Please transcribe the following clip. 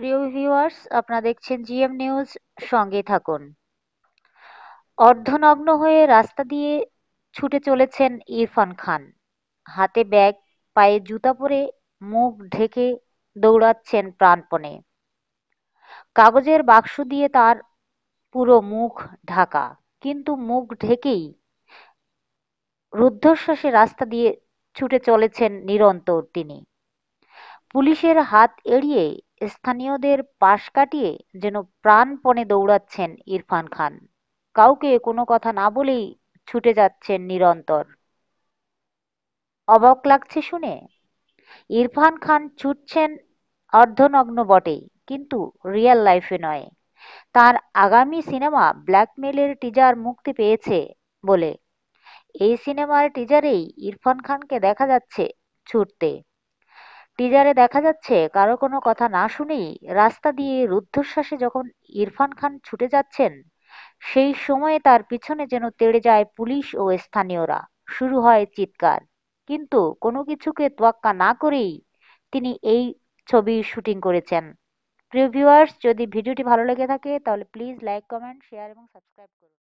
প্রিয় ভিউয়ার্স আপনারা দেখছেন জিএম নিউজ সঙ্গে থাকুন অর্ধনগ্ন হয়ে রাস্তা দিয়ে ছুটে চলেছেন ইরফান খান হাতে ব্যাগ পায়ে জুতা পরে মুখ ঢেকে দৌড়াচ্ছেন প্রাণপণে কাগজের বাক্স দিয়ে তার পুরো মুখ ঢাকা কিন্তু মুখ ঢেকেই রুদ্ধশ্বাসে রাস্তা দিয়ে ছুটে চলেছেন নিরন্তর তিনি পুলিশের হাত এড়িয়ে স্থানীয়দের পাশ কাটিয়ে যেন প্রাণপণে দৌড়াচ্ছেন ইরফান খান কাউকে কোনো কথা না বলেই ছুটে যাচ্ছেন নিরন্তর অবাক লাগছে শুনে ইরফান খান ছুটছেন অর্ধনগ্ন বটেই কিন্তু রিয়েল লাইফে নয় তার আগামী সিনেমা ব্ল্যাকমেলের টিজার মুক্তি পেয়েছে বলে এই সিনেমার টিজারেই ইরফান খানকে দেখা যাচ্ছে ছুটতে টিজারে দেখা যাচ্ছে কারো কোনো কথা না শুনেই রাস্তা দিয়ে রুদ্ধশ্বাসে যখন ইরফান খান ছুটে যাচ্ছেন সেই সময়ে তার পিছনে যেন তেড়ে যায় পুলিশ ও স্থানীয়রা শুরু হয় চিৎকার কিন্তু কোনো কিছুকে তোয়াক্কা না করেই তিনি এই ছবি শুটিং করেছেন প্রিয় ভিউয়ার্স যদি ভিডিওটি ভালো লেগে থাকে তাহলে প্লিজ লাইক কমেন্ট শেয়ার এবং সাবস্ক্রাইব করুন